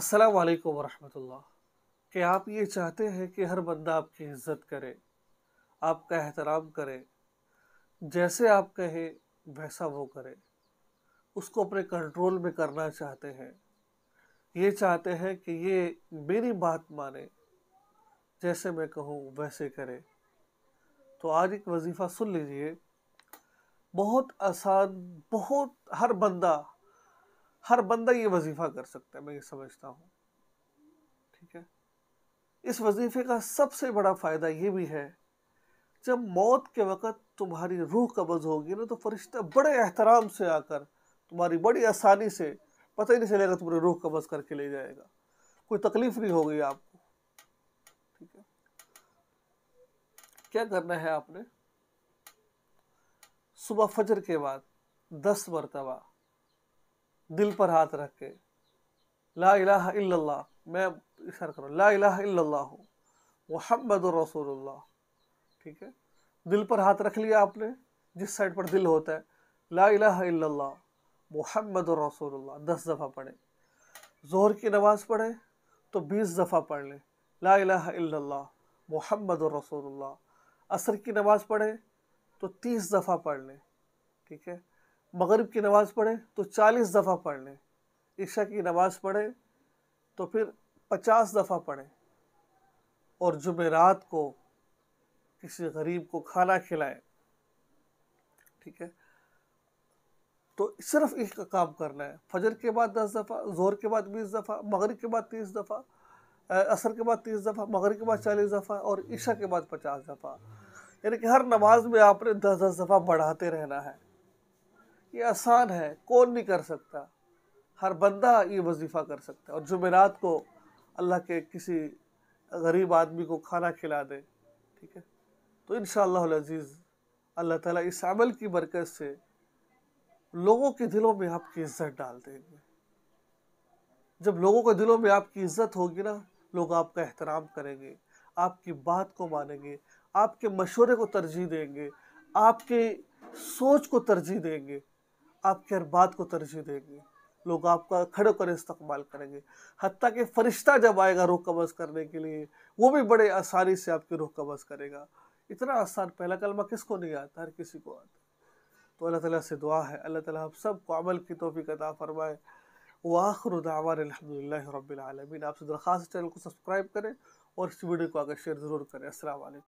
अस्सलाम वालेकुम वरहमतुल्लाह कि आप ये चाहते हैं कि हर बंदा आपकी इज्जत करे आपका एहतराम करे जैसे आप कहें वैसा वो करे उसको अपने कंट्रोल में करना चाहते हैं ये चाहते हैं कि ये मेरी बात माने जैसे मैं कहूँ वैसे करे तो आज एक वजीफ़ा सुन लीजिए बहुत आसान बहुत हर बंदा हर बंदा ये वजीफा कर सकता है मैं ये समझता हूँ ठीक है इस वजीफे का सबसे बड़ा फ़ायदा ये भी है जब मौत के वक़्त तुम्हारी रूह कब्ज़ होगी ना तो फरिश्ता बड़े एहतराम से आकर तुम्हारी बड़ी आसानी से पता ही नहीं चलेगा तुम्हारी रूह कब्ज़ करके ले जाएगा कोई तकलीफ नहीं होगी आपको ठीक है क्या करना है आपने सुबह फजर के बाद दस मरतबा दिल पर हाथ रख के ला इलाह इल्लल्लाह मैं इशारा करूँ ला इलाह इल्लल्लाह मोहम्मद रसूलुल्लाह ठीक है दिल पर हाथ रख लिया आपने जिस साइड पर दिल होता है ला इलाह इल्लल्लाह मोहम्मद रसूलुल्लाह दस दफ़ा पढ़ें जोहर की नमाज़ पढ़ें तो बीस दफ़ा पढ़ लें ला इलाह इल्लल्लाह मोहम्मद रसूलुल्लाह असर की नमाज़ पढ़ें तो तीस दफ़ा पढ़ लें ठीक है मगरब की नमाज़ पढ़ें तो चालीस दफ़ा पढ़ लें ईशा की नमाज़ पढ़ें तो फिर पचास दफ़ा पढ़ें और जुमेरात को किसी गरीब को खाना खिलाएं ठीक है तो सिर्फ एक काम करना है फजर के बाद दस दफ़ा जोर के बाद बीस दफ़ा मगरब के बाद तीस दफ़ा असर के बाद तीस दफ़ा मगरब के बाद चालीस दफ़ा और ईशा के बाद पचास दफ़ा यानी कि हर नमाज में आपने दस दस दफ़ा बढ़ाते रहना है ये आसान है कौन नहीं कर सकता हर बंदा ये वजीफ़ा कर सकता है और जुमेरात को अल्लाह के किसी गरीब आदमी को खाना खिला दे ठीक है तो इन शज़ीज़ अल्लाह ताला इस अमल की बरकत से लोगों के दिलों में आपकी इज्जत डाल देंगे जब लोगों के दिलों में आपकी इज्जत होगी ना लोग आपका एहतराम करेंगे आपकी बात को मानेंगे आपके मशवरे को तरजीह देंगे आपके सोच को तरजीह देंगे आपकी हर बात को तरजीह देंगे लोग आपका खड़े होकर इस्तेमाल करेंगे हती कि फरिश्ता जब आएगा रुख कबज़ करने के लिए वो भी बड़े आसानी से आपकी रोह कबज़ करेगा इतना आसान पहला कलमा किसको नहीं आता हर किसी को आता तो अल्लाह ताला से दुआ है अल्लाह ताला हम सब को अमल की तोफ़ी अदा फरमाए वाखर दावान अलहमदिल्ला आपसे दरख्वास्त चैनल को सब्सक्राइब करें और इस वीडियो को आगे शेयर ज़रूर करें असल